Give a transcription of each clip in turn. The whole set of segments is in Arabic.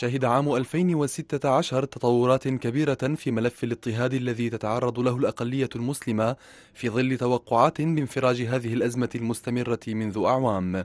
شهد عام 2016 تطورات كبيرة في ملف الاضطهاد الذي تتعرض له الأقلية المسلمة في ظل توقعات بانفراج هذه الأزمة المستمرة منذ أعوام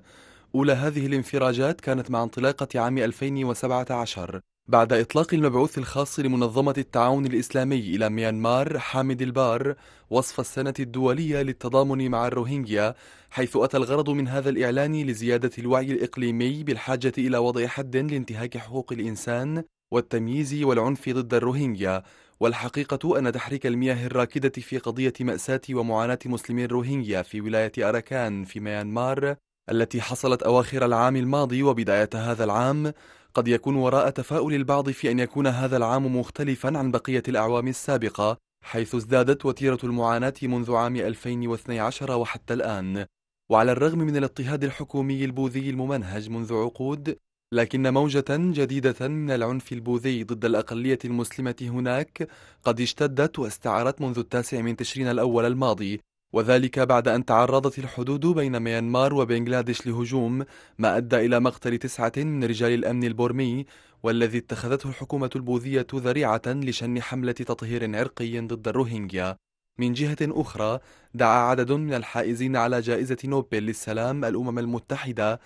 أولى هذه الانفراجات كانت مع انطلاقة عام 2017 بعد إطلاق المبعوث الخاص لمنظمة التعاون الإسلامي إلى ميانمار حامد البار وصف السنة الدولية للتضامن مع الروهينجيا حيث أتى الغرض من هذا الإعلان لزيادة الوعي الإقليمي بالحاجة إلى وضع حد لانتهاك حقوق الإنسان والتمييز والعنف ضد الروهينجيا والحقيقة أن تحريك المياه الراكدة في قضية مأساة ومعاناة مسلمي الروهينجيا في ولاية أراكان في ميانمار التي حصلت أواخر العام الماضي وبداية هذا العام قد يكون وراء تفاؤل البعض في أن يكون هذا العام مختلفا عن بقية الأعوام السابقة حيث ازدادت وتيرة المعاناة منذ عام 2012 وحتى الآن وعلى الرغم من الاضطهاد الحكومي البوذي الممنهج منذ عقود لكن موجة جديدة من العنف البوذي ضد الأقلية المسلمة هناك قد اشتدت واستعرت منذ التاسع من تشرين الأول الماضي وذلك بعد أن تعرضت الحدود بين ميانمار وبنغلاديش لهجوم ما أدى إلى مقتل تسعة من رجال الأمن البورمي والذي اتخذته الحكومة البوذية ذريعة لشن حملة تطهير عرقي ضد الروهينجيا من جهة أخرى دعا عدد من الحائزين على جائزة نوبل للسلام الأمم المتحدة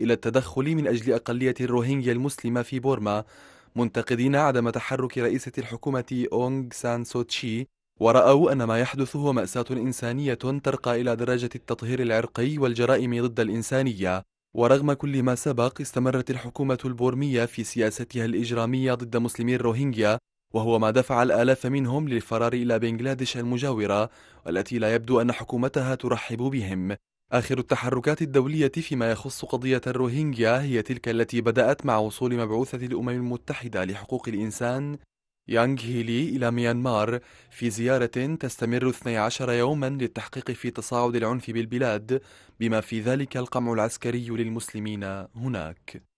إلى التدخل من أجل أقلية الروهينجيا المسلمة في بورما منتقدين عدم تحرك رئيسة الحكومة أونغ سان سوتشي ورأوا أن ما يحدث هو مأساة إنسانية ترقى إلى درجة التطهير العرقي والجرائم ضد الإنسانية ورغم كل ما سبق استمرت الحكومة البورمية في سياستها الإجرامية ضد مسلمي الروهينجيا وهو ما دفع الآلاف منهم للفرار إلى بنغلاديش المجاورة والتي لا يبدو أن حكومتها ترحب بهم آخر التحركات الدولية فيما يخص قضية الروهينجيا هي تلك التي بدأت مع وصول مبعوثة الأمم المتحدة لحقوق الإنسان يانغ هيلي إلى ميانمار في زيارة تستمر 12 يوما للتحقيق في تصاعد العنف بالبلاد بما في ذلك القمع العسكري للمسلمين هناك